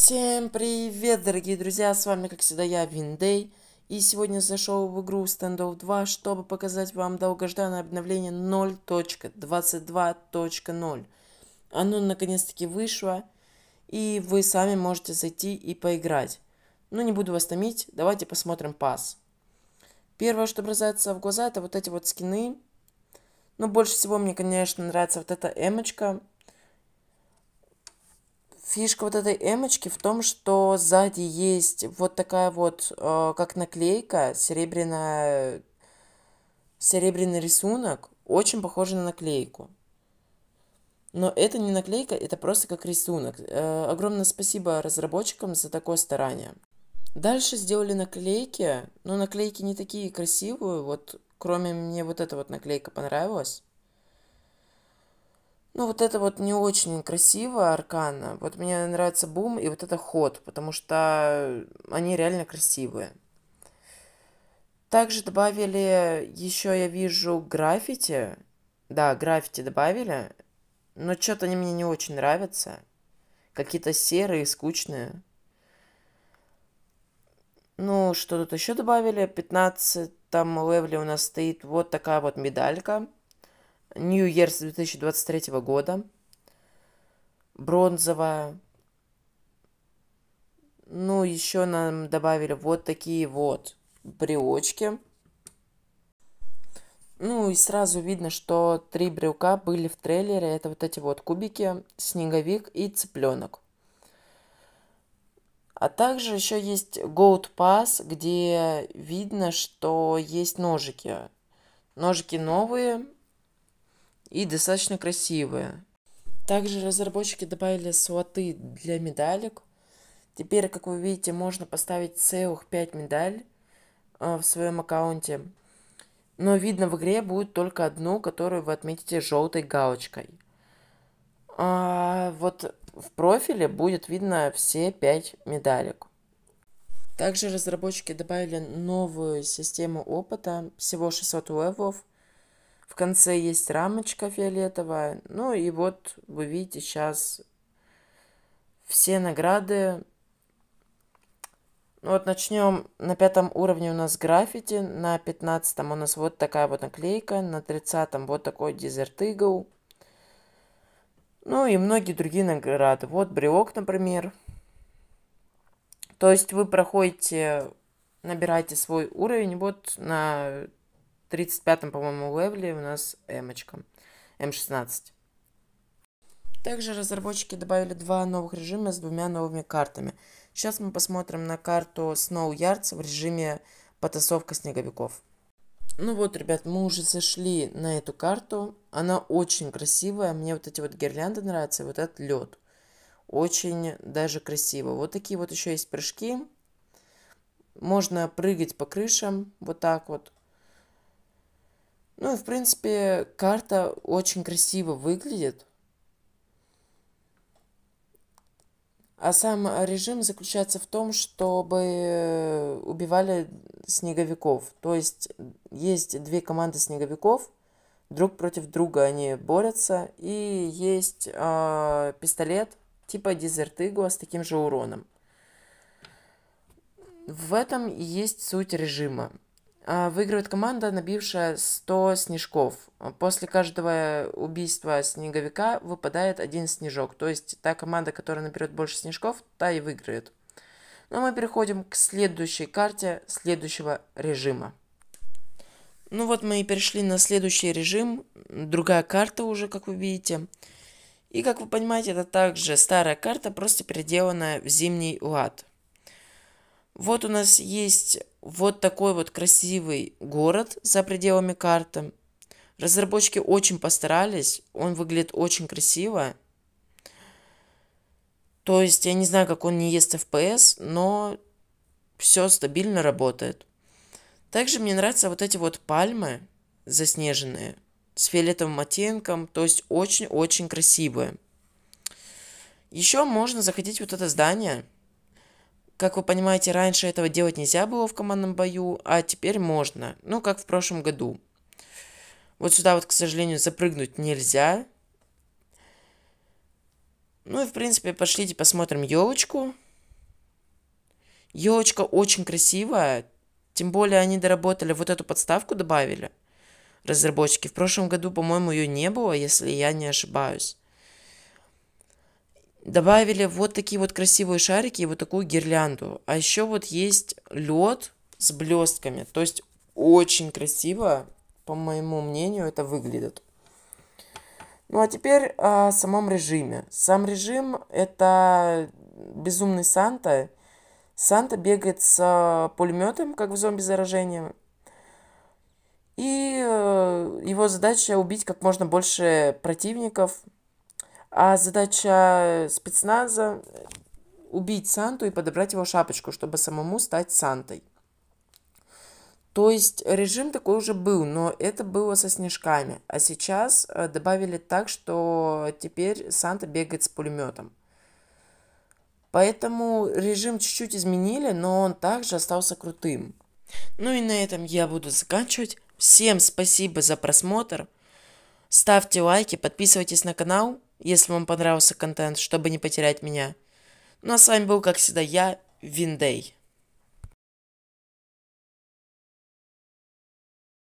Всем привет, дорогие друзья, с вами, как всегда, я, Виндей. И сегодня зашел в игру Standoff 2, чтобы показать вам долгожданное обновление 0.22.0. Оно наконец-таки вышло, и вы сами можете зайти и поиграть. Но ну, не буду вас томить, давайте посмотрим пас. Первое, что бросается в глаза, это вот эти вот скины. Но ну, больше всего мне, конечно, нравится вот эта эмочка. Фишка вот этой эмочки в том, что сзади есть вот такая вот, э, как наклейка, серебряная, серебряный рисунок, очень похожий на наклейку. Но это не наклейка, это просто как рисунок. Э, огромное спасибо разработчикам за такое старание. Дальше сделали наклейки, но наклейки не такие красивые, вот кроме мне вот эта вот наклейка понравилась. Ну, вот это вот не очень красиво аркана. Вот мне нравится бум и вот это ход, потому что они реально красивые. Также добавили, еще я вижу, граффити. Да, граффити добавили, но что-то они мне не очень нравятся. Какие-то серые, скучные. Ну, что тут еще добавили? 15 там Левли у нас стоит вот такая вот медалька – New Year's 2023 года. Бронзовая. Ну, еще нам добавили вот такие вот брелочки. Ну и сразу видно, что три брелка были в трейлере. Это вот эти вот кубики, снеговик и цыпленок. А также еще есть Gold Pass, где видно, что есть ножики. Ножики новые, и достаточно красивые. Также разработчики добавили слоты для медалек. Теперь, как вы видите, можно поставить целых 5 медаль э, в своем аккаунте. Но видно в игре будет только одну, которую вы отметите желтой галочкой. А вот в профиле будет видно все 5 медалек. Также разработчики добавили новую систему опыта, всего 600 левелов – в конце есть рамочка фиолетовая. Ну и вот вы видите сейчас все награды. Ну вот начнем. На пятом уровне у нас граффити, на пятнадцатом у нас вот такая вот наклейка, на тридцатом вот такой дезерт игл, Ну и многие другие награды. Вот брелок, например. То есть вы проходите, набираете свой уровень вот на 35-м, по-моему, левеле у нас эмочка, М16. Эм Также разработчики добавили два новых режима с двумя новыми картами. Сейчас мы посмотрим на карту Snow Yards в режиме потасовка снеговиков. Ну вот, ребят, мы уже зашли на эту карту. Она очень красивая. Мне вот эти вот гирлянды нравятся, и вот этот лед. Очень даже красиво. Вот такие вот еще есть прыжки. Можно прыгать по крышам вот так вот. Ну и в принципе карта очень красиво выглядит. А сам режим заключается в том, чтобы убивали снеговиков. То есть есть две команды снеговиков, друг против друга они борются, и есть э, пистолет типа Дезертыго с таким же уроном. В этом и есть суть режима. А, выигрывает команда, набившая 100 снежков. После каждого убийства снеговика выпадает один снежок. То есть та команда, которая наберет больше снежков, та и выиграет. Но ну, а мы переходим к следующей карте следующего режима. Ну вот мы и перешли на следующий режим. Другая карта уже, как вы видите. И как вы понимаете, это также старая карта, просто переделанная в зимний лад. Вот у нас есть вот такой вот красивый город за пределами карты. Разработчики очень постарались, он выглядит очень красиво. То есть я не знаю, как он не ест FPS, но все стабильно работает. Также мне нравятся вот эти вот пальмы заснеженные с фиолетовым оттенком, то есть очень-очень красивые. Еще можно заходить в вот это здание, как вы понимаете, раньше этого делать нельзя было в командном бою, а теперь можно. Ну, как в прошлом году. Вот сюда вот, к сожалению, запрыгнуть нельзя. Ну и, в принципе, пошлите посмотрим елочку. Елочка очень красивая. Тем более они доработали, вот эту подставку добавили разработчики. В прошлом году, по-моему, ее не было, если я не ошибаюсь добавили вот такие вот красивые шарики и вот такую гирлянду. А еще вот есть лед с блестками. То есть очень красиво, по моему мнению, это выглядит. Ну а теперь о самом режиме. Сам режим это безумный Санта. Санта бегает с э, пулеметом, как в зомби заражении. И э, его задача убить как можно больше противников, а задача э, спецназа э, — убить Санту и подобрать его шапочку, чтобы самому стать Сантой. То есть режим такой уже был, но это было со снежками. А сейчас э, добавили так, что теперь Санта бегает с пулеметом. Поэтому режим чуть-чуть изменили, но он также остался крутым. Ну и на этом я буду заканчивать. Всем спасибо за просмотр. Ставьте лайки, подписывайтесь на канал если вам понравился контент, чтобы не потерять меня. Ну а с вами был, как всегда, я, Виндей.